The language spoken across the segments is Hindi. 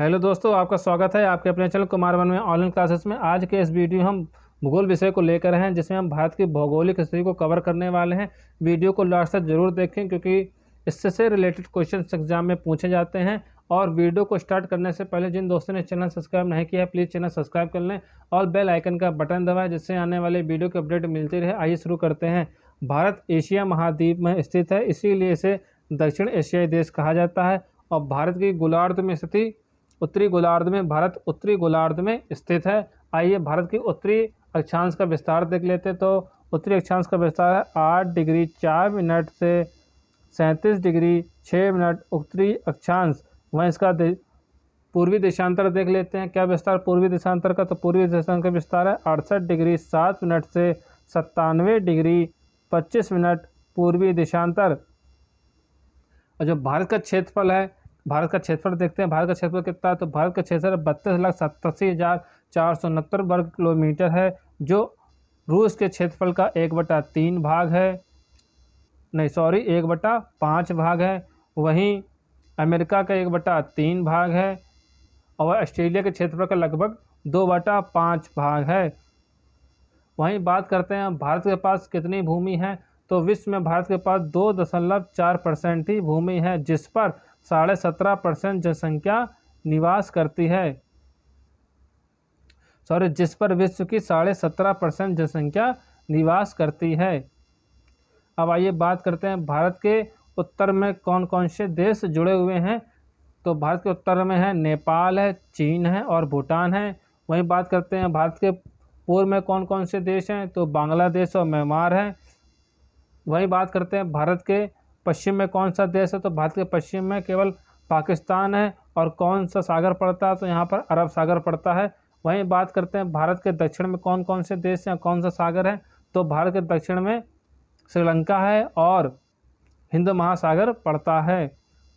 हेलो दोस्तों आपका स्वागत है आपके अपने चैनल कुमार वन में ऑनलाइन क्लासेस में आज के इस वीडियो हम भूगोल विषय को लेकर हैं जिसमें हम भारत की भौगोलिक स्थिति को कवर करने वाले हैं वीडियो को लास्ट तक जरूर देखें क्योंकि इससे रिलेटेड क्वेश्चन एग्जाम में पूछे जाते हैं और वीडियो को स्टार्ट करने से पहले जिन दोस्तों ने चैनल सब्सक्राइब नहीं किया है प्लीज़ चैनल सब्सक्राइब कर लें और बेल आइकन का बटन दबाएँ जिससे आने वाले वीडियो की अपडेट मिलती रहे आइए शुरू करते हैं भारत एशिया महाद्वीप में स्थित है इसीलिए इसे दक्षिण एशियाई देश कहा जाता है और भारत की गोलार्ध में स्थिति उत्तरी गोलार्ध में भारत उत्तरी गोलार्ध में स्थित है आइए भारत की उत्तरी अक्षांश का विस्तार देख लेते तो उत्तरी अक्षांश का विस्तार है आठ डिग्री चार मिनट से सैंतीस डिग्री छः मिनट उत्तरी अक्षांश वहीं इसका पूर्वी देशांतर देख लेते हैं क्या विस्तार पूर्वी देशांतर का तो पूर्वी देशांतर का विस्तार है अड़सठ डिग्री सात मिनट से सत्तानवे डिग्री पच्चीस मिनट पूर्वी देशांतर और जो भारत का क्षेत्रफल है भारत का क्षेत्रफल देखते हैं भारत का क्षेत्रफल कितना है तो भारत का क्षेत्रफल बत्तीस लाख सत्तासी हज़ार चार सौ उनहत्तर वर्ग किलोमीटर है जो रूस के क्षेत्रफल का एक बटा तीन भाग है नहीं सॉरी एक बटा पाँच भाग है वहीं अमेरिका का एक बटा तीन भाग है और ऑस्ट्रेलिया के क्षेत्रफल का लगभग दो बटा पाँच भाग है वहीं बात करते हैं भारत के पास कितनी भूमि है तो विश्व में भारत के पास दो दशमलव चार परसेंट ही भूमि है जिस पर साढ़े सत्रह परसेंट जनसंख्या निवास करती है सॉरी जिस पर विश्व की साढ़े सत्रह परसेंट जनसंख्या निवास करती है अब आइए बात करते हैं भारत के उत्तर में कौन कौन से देश जुड़े हुए हैं तो भारत के उत्तर में है नेपाल है चीन है और भूटान है वहीं बात करते हैं भारत के पूर्व में कौन कौन से देश हैं तो बांग्लादेश और म्यांमार हैं वहीं बात करते हैं भारत के पश्चिम में कौन सा देश है तो भारत के पश्चिम में केवल पाकिस्तान है और कौन सा सागर पड़ता है तो यहाँ पर अरब सागर पड़ता है वहीं बात करते हैं भारत के दक्षिण में कौन कौन से देश हैं कौन सा सागर है तो भारत के दक्षिण में श्रीलंका है और हिंद महासागर पड़ता है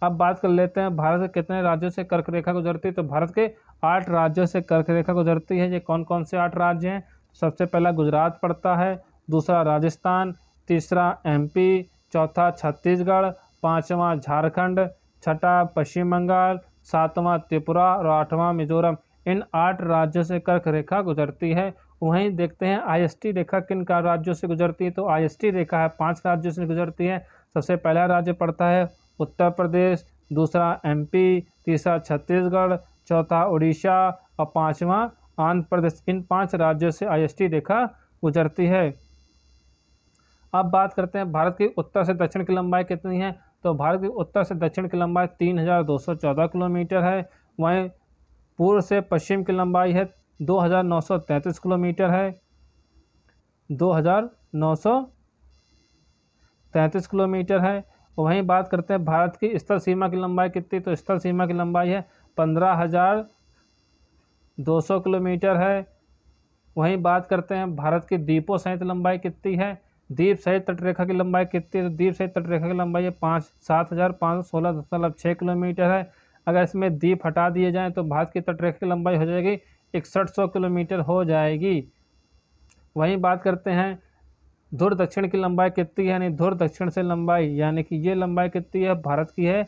अब बात कर लेते हैं भारत के कितने राज्यों से कर्क रेखा गुजरती है तो भारत के आठ राज्यों से कर्क रेखा गुजरती है ये कौन कौन से आठ राज्य हैं सबसे पहला गुजरात पड़ता है दूसरा राजस्थान तीसरा एमपी चौथा छत्तीसगढ़ पाँचवा झारखंड छठा पश्चिम बंगाल सातवां त्रिपुरा और आठवां मिजोरम इन आठ राज्यों से कर्क रेखा गुजरती है वहीं देखते हैं आईएसटी रेखा किन का राज्यों से गुजरती है तो आईएसटी रेखा है पांच राज्यों से गुजरती है सबसे पहला राज्य पड़ता है उत्तर प्रदेश दूसरा एमपी तीसरा छत्तीसगढ़ चौथा उड़ीसा और पाँचवा आंध्र प्रदेश इन पाँच राज्यों से आई रेखा गुजरती है अब बात करते हैं भारत की उत्तर से दक्षिण की लंबाई कितनी है तो भारत की उत्तर से दक्षिण की लंबाई 3,214 किलोमीटर है वहीं पूर्व से पश्चिम की लंबाई है 2,933 किलोमीटर है 2,933 किलोमीटर है वहीं बात करते हैं भारत की स्थल सीमा की लंबाई कितनी तो स्थल सीमा की लंबाई है पंद्रह हज़ार दो सौ किलोमीटर है वहीं बात करते हैं भारत की द्वीपों सहित लंबाई कितनी है दीप सहित तटरेखा की लंबाई कितनी है तो दीप सहित तटरेखा की लंबाई है पाँच सात हज़ार पाँच सौ सोलह दशमलव छः किलोमीटर है अगर इसमें दीप हटा दिए जाएँ तो भारत की तटरेखा की लंबाई हो जाएगी इकसठ सौ किलोमीटर हो जाएगी वहीं बात करते हैं धुर दक्षिण की लंबाई कितनी है यानी धुर दक्षिण से लंबाई यानी कि ये लंबाई कितनी है भारत की है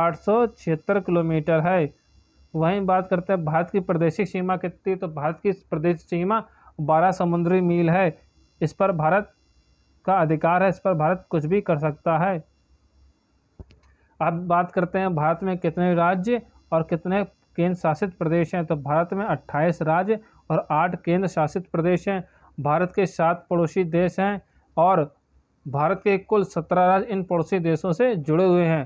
आठ किलोमीटर है वहीं बात करते हैं भारत की प्रदेशिक सीमा कितनी तो भारत की प्रदेश सीमा बारह समुद्री मील है इस पर भारत का अधिकार है इस पर भारत कुछ भी कर सकता है अब बात करते हैं भारत में कितने राज्य और कितने केंद्र शासित प्रदेश हैं तो भारत में 28 राज्य और 8 केंद्र शासित प्रदेश हैं भारत के सात पड़ोसी देश हैं और भारत के कुल 17 राज्य इन पड़ोसी देशों से जुड़े हुए हैं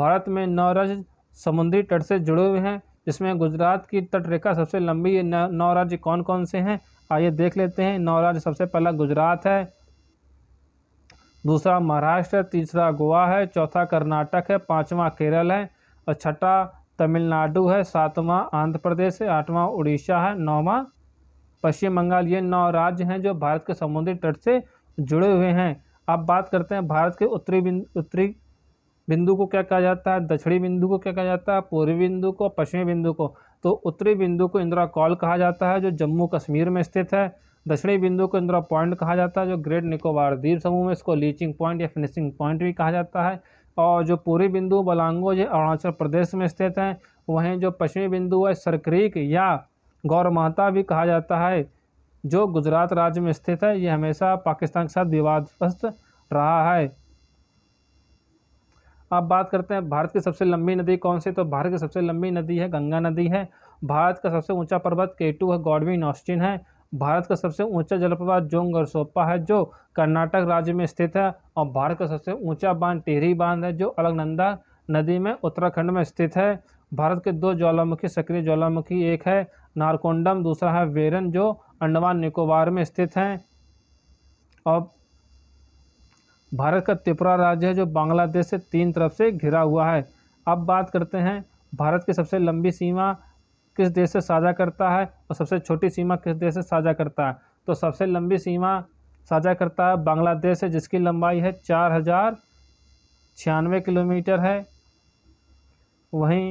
भारत में नौ राज्य समुद्री तट से जुड़े हुए हैं जिसमें गुजरात की तट रेखा सबसे लंबी नौ राज्य कौन कौन से हैं आइए देख लेते हैं नौ राज्य सबसे पहला गुजरात है दूसरा महाराष्ट्र है तीसरा गोवा है चौथा कर्नाटक है पाँचवा केरल है और छठा तमिलनाडु है सातवां आंध्र प्रदेश है आठवां उड़ीसा है नौवां पश्चिम बंगाल ये नौ राज्य हैं जो भारत के समुद्री तट से जुड़े हुए हैं अब बात करते हैं भारत के उत्तरी बिंदु उत्तरी बिंदु को क्या कहा जाता है दक्षिणी बिंदु को क्या कहा जाता है पूर्वी बिंदु को पश्चिमी बिंदु को तो उत्तरी बिंदु को इंदिरा कॉल कहा जाता है जो जम्मू कश्मीर में स्थित है दक्षिणी बिंदु को इंदिरा पॉइंट कहा जाता है जो ग्रेट निकोबार द्वीप समूह में इसको लीचिंग पॉइंट या फिनिशिंग पॉइंट भी कहा जाता है और जो पूर्वी बिंदु बलांगो ये अरुणाचल प्रदेश में स्थित हैं वहीं जो पश्चिमी बिंदु है सरक्रीक या गौर माता भी कहा जाता है जो गुजरात राज्य में स्थित है ये हमेशा पाकिस्तान के साथ विवादग्रस्त रहा है अब बात करते हैं भारत की सबसे लंबी नदी कौन सी तो भारत की सबसे लंबी नदी है गंगा नदी है भारत का सबसे ऊंचा पर्वत केटू है गॉडविन ऑस्टिन है भारत का सबसे ऊंचा जलप्रपात जोंगरसोपा है जो कर्नाटक राज्य में स्थित है और भारत का सबसे ऊंचा बांध टेहरी बांध है जो अलगनंदा नदी में उत्तराखंड में स्थित है भारत के दो ज्वालामुखी सक्रिय ज्वालामुखी एक है नारकोंडम दूसरा है वेरन जो अंडमान निकोबार में स्थित है और भारत का त्रिपुरा राज्य है जो बांग्लादेश से तीन तरफ से घिरा हुआ है अब बात करते हैं भारत की सबसे लंबी सीमा किस देश से साझा करता है और सबसे छोटी सीमा किस देश से साझा करता है तो सबसे लंबी सीमा साझा करता है बांग्लादेश से जिसकी लंबाई है चार हज़ार छियानवे किलोमीटर है वहीं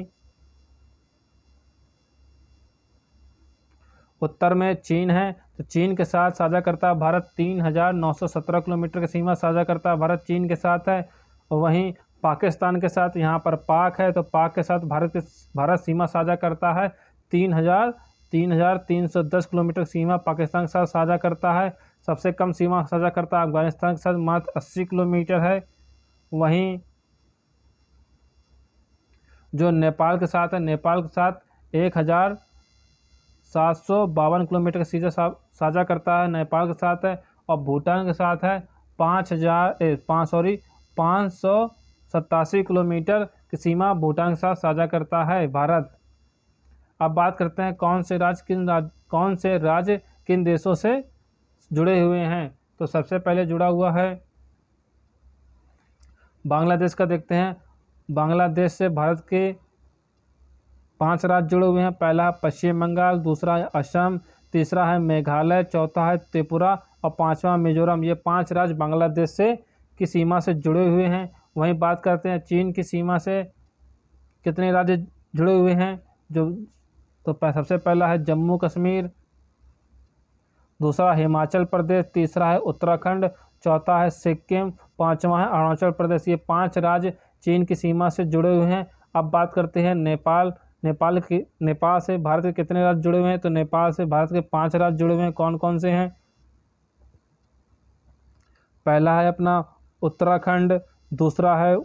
उत्तर में चीन है तो चीन के साथ साझा करता है भारत तीन हज़ार नौ सौ सत्रह किलोमीटर की सीमा साझा करता है भारत चीन के साथ है वहीं पाकिस्तान के साथ यहाँ पर पाक है तो पाक के साथ भारत भारत सीमा साझा करता है तीन हजार तीन हजार तीन सौ दस किलोमीटर सीमा पाकिस्तान के साथ साझा करता है सबसे कम सीमा साझा करता है अफगानिस्तान के साथ मात्र अस्सी किलोमीटर है वहीं जो नेपाल के साथ है नेपाल के साथ एक हज़ार सात सौ बावन किलोमीटर का सीधा साझा करता है नेपाल के साथ है और भूटान के साथ है पाँच हज़ार पाँच सॉरी पाँच सौ सत्तासी किलोमीटर की सीमा भूटान के साथ साझा करता है भारत अब बात करते हैं कौन से राज्य किन राज कौन से राज्य किन देशों से जुड़े हुए हैं तो सबसे पहले जुड़ा हुआ है बांग्लादेश का देखते हैं बांग्लादेश से भारत के पांच राज्य जुड़े हुए हैं पहला है पश्चिम बंगाल दूसरा है असम तीसरा है मेघालय चौथा है त्रिपुरा और पांचवा मिजोरम ये पांच राज्य बांग्लादेश से की सीमा से जुड़े हुए हैं वहीं बात करते हैं चीन की सीमा से कितने राज्य जुड़े हुए हैं जो तो सबसे पहला है जम्मू कश्मीर दूसरा हिमाचल प्रदेश तीसरा है उत्तराखंड चौथा है सिक्किम पांचवा है अरुणाचल प्रदेश ये पांच राज्य चीन की सीमा से जुड़े हुए हैं अब बात करते हैं नेपाल नेपाल की नेपाल से भारत के कितने राज्य जुड़े हुए हैं तो नेपाल से भारत के पांच राज्य जुड़े हुए हैं कौन कौन से हैं पहला है अपना उत्तराखंड दूसरा है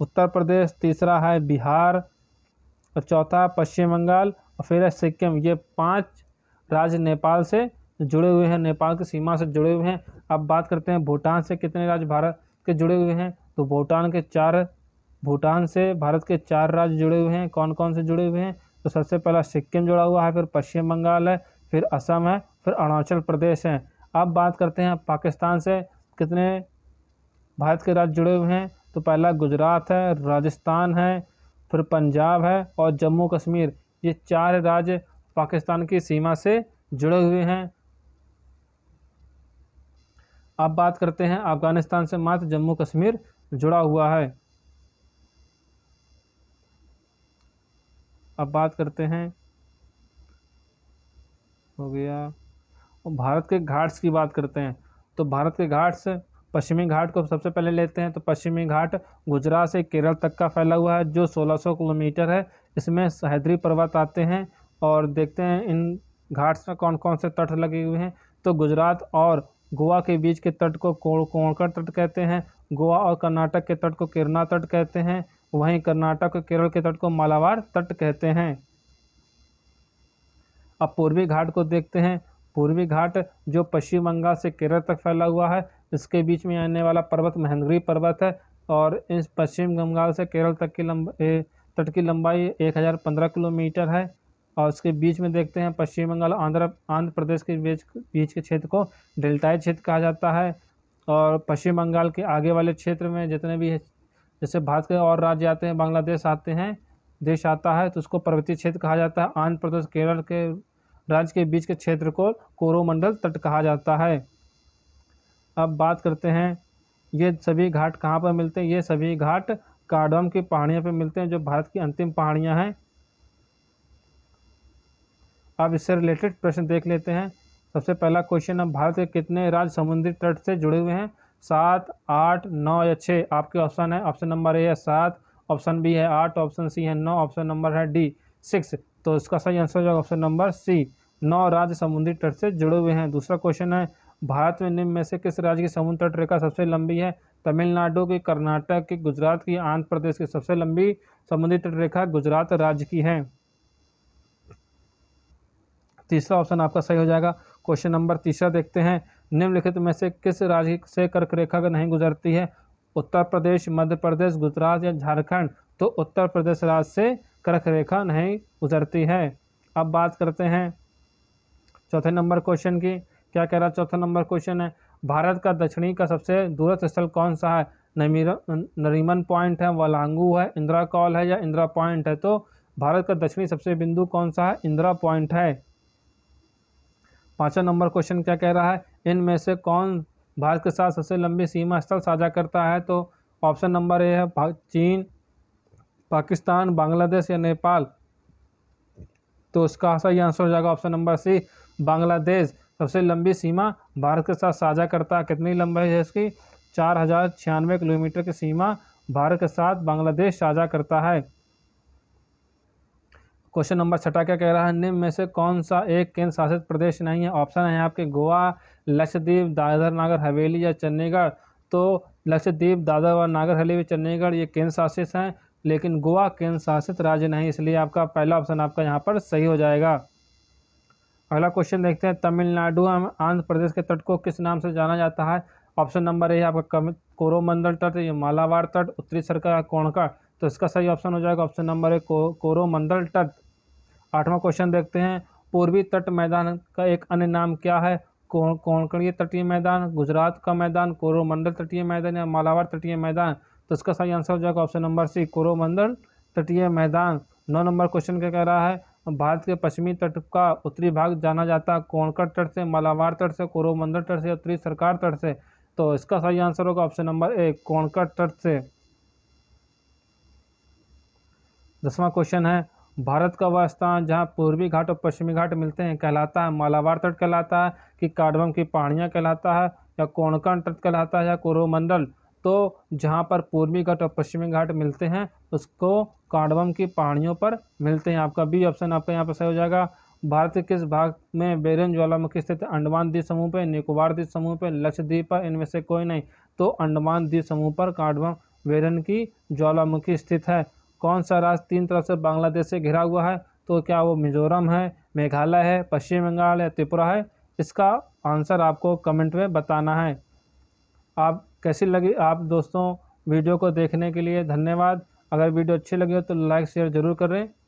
उत्तर प्रदेश तीसरा है बिहार और चौथा पश्चिम बंगाल और फिर है सिक्किम ये पांच राज्य नेपाल से जुड़े हुए हैं नेपाल की सीमा से जुड़े हुए हैं अब बात करते हैं भूटान से कितने राज्य भारत के जुड़े हुए हैं तो भूटान के चार भूटान से भारत के चार राज्य जुड़े हुए हैं कौन कौन से जुड़े हुए हैं तो सबसे पहला सिक्किम जुड़ा हुआ है फिर पश्चिम बंगाल है फिर असम है फिर अरुणाचल प्रदेश है अब बात करते हैं पाकिस्तान से कितने भारत के राज्य जुड़े हुए हैं तो पहला गुजरात है राजस्थान है फिर पंजाब है और जम्मू कश्मीर ये चार राज्य पाकिस्तान की सीमा से जुड़े हुए हैं अब बात करते हैं अफगानिस्तान से मात्र जम्मू कश्मीर जुड़ा हुआ है अब बात करते हैं हो गया भारत के घाट्स की बात करते हैं तो भारत के घाट्स पश्चिमी घाट को सबसे पहले लेते हैं तो पश्चिमी घाट गुजरात से केरल तक का फैला हुआ है जो 1600 किलोमीटर है इसमें सहद्री पर्वत आते हैं और देखते हैं इन घाट्स में कौन कौन से तट लगे हुए हैं तो गुजरात और गोवा के बीच के तट को कोणकर तट कहते हैं गोवा और कर्नाटक के तट को किरना तट कहते हैं वहीं कर्नाटक और केरल के तट को मालावार तट कहते हैं अब पूर्वी घाट को देखते हैं पूर्वी घाट जो पश्चिम बंगाल से केरल तक फैला हुआ है इसके बीच में आने वाला पर्वत महेंद्री पर्वत है और इस पश्चिम बंगाल से केरल तक की लंब तट की लंबाई पंद्रह किलोमीटर है और उसके बीच में देखते हैं पश्चिम बंगाल आंध्र आंध्र प्रदेश के बीच बीच के क्षेत्र को डेल्टाई क्षेत्र कहा जाता है और पश्चिम बंगाल के आगे वाले क्षेत्र में जितने भी जैसे भारत के और राज्य आते हैं बांग्लादेश आते हैं देश आता है तो उसको पर्वतीय क्षेत्र कहा जाता है आंध्र प्रदेश केरल के राज्य के बीच के क्षेत्र को कोरोमंडल तट कहा जाता है अब बात करते हैं ये सभी घाट कहाँ पर मिलते हैं ये सभी घाट कार्डम की पहाड़ियों पर मिलते हैं जो भारत की अंतिम पहाड़ियाँ हैं अब इससे रिलेटेड प्रश्न देख लेते हैं सबसे पहला क्वेश्चन हम भारत के कितने राज्य समुद्री तट से जुड़े हुए हैं सात आठ नौ या छः आपके ऑप्शन है ऑप्शन नंबर ए है सात ऑप्शन बी है आठ ऑप्शन सी है नौ ऑप्शन नंबर है डी सिक्स तो इसका सही आंसर जो ऑप्शन नंबर सी नौ राज्य समुद्री तट से जुड़े हुए हैं दूसरा क्वेश्चन है भारत में निम्न में से किस राज्य की समुद्र तट रेखा सबसे लंबी है तमिलनाडु की कर्नाटक की गुजरात की आंध्र प्रदेश की सबसे लंबी समुद्री तट रेखा गुजरात राज्य की है तीसरा ऑप्शन आपका सही हो जाएगा क्वेश्चन नंबर तीसरा देखते हैं निम्नलिखित में से किस राज्य से कर्क रेखा नहीं गुजरती है उत्तर प्रदेश मध्य प्रदेश गुजरात या झारखंड तो उत्तर प्रदेश राज्य से कर्क रेखा नहीं गुजरती है अब बात करते हैं चौथे नंबर क्वेश्चन की क्या कह रहा चौथा नंबर क्वेश्चन है भारत का दक्षिणी का सबसे दूरस्थ स्थल कौन सा है नरीमन पॉइंट है वलांगू है इंदिरा कॉल है या इंदिरा पॉइंट है तो भारत का दक्षिणी सबसे बिंदु कौन सा है इंदिरा पॉइंट है पाँचवा नंबर क्वेश्चन क्या कह रहा है इनमें से कौन भारत के साथ सबसे लंबी सीमा स्थल साझा करता है तो ऑप्शन नंबर ए है चीन पाकिस्तान बांग्लादेश या नेपाल तो उसका सही आंसर हो जाएगा ऑप्शन नंबर सी बांग्लादेश सबसे लंबी सीमा भारत के साथ साझा करता है कितनी लंबाई है इसकी चार हज़ार छियानवे किलोमीटर की सीमा भारत के साथ बांग्लादेश साझा करता है क्वेश्चन नंबर छठा क्या कह रहा है निम्न में से कौन सा एक केंद्र शासित प्रदेश नहीं है ऑप्शन है आपके गोवा लक्षद्वीप दादर नागर हवेली या चंडीगढ़ तो लक्षद्वीप दादर और नागर हवेली चंडीगढ़ ये केंद्र शासित हैं लेकिन गोवा केंद्र शासित राज्य नहीं इसलिए आपका पहला ऑप्शन आपका यहाँ पर सही हो जाएगा अगला क्वेश्चन देखते हैं तमिलनाडु आंध्र प्रदेश के तट को किस नाम से जाना जाता है ऑप्शन नंबर ए आपका कोरोमंडल तट या मालावार तट उत्तरी सरकार कोणका तो इसका सही ऑप्शन हो जाएगा ऑप्शन नंबर ए को, कोरोमंडल तट आठवां क्वेश्चन देखते हैं पूर्वी तट मैदान का एक अन्य नाम क्या है कोण कोणकणीय तटीय मैदान गुजरात का मैदान कोरोमंडल तटीय मैदान या मालावार तटीय मैदान तो इसका सही आंसर हो जाएगा ऑप्शन नंबर सी कोरोमंडल तटीय मैदान नौ नंबर क्वेश्चन क्या कह रहा है भारत के पश्चिमी तट का उत्तरी भाग जाना जाता है कोणकट तट से मालावार तट से कोरोमंदर तट से उत्तरी सरकार तट से तो इसका सही आंसर होगा ऑप्शन नंबर एक कोणकट तट से दसवां क्वेश्चन है भारत का वह स्थान जहाँ पूर्वी घाट और पश्चिमी घाट मिलते हैं कहलाता है मालावार तट कहलाता है कि काडवम की पहाड़ियाँ कहलाता है या कोणकण तट कहलाता है या कोरोमंडल तो जहाँ पर पूर्वी घाट और पश्चिमी घाट मिलते हैं उसको कांडवम की पहाड़ियों पर मिलते हैं आपका बी ऑप्शन आपका यहाँ पर सही हो जाएगा भारत के किस भाग में बेरन ज्वालामुखी स्थित अंडमान द्वीप समूह पर निकोबार द्वीप समूह पर लक्षद्वीप पर इनमें से कोई नहीं तो अंडमान द्वीप समूह पर कांडवम बेरन की ज्वालामुखी स्थित है कौन सा राज्य तीन तरफ से बांग्लादेश से घिरा हुआ है तो क्या वो मिजोरम है मेघालय है पश्चिम बंगाल है त्रिपुरा है इसका आंसर आपको कमेंट में बताना है आप कैसी लगी आप दोस्तों वीडियो को देखने के लिए धन्यवाद अगर वीडियो अच्छी लगी हो तो लाइक शेयर ज़रूर करें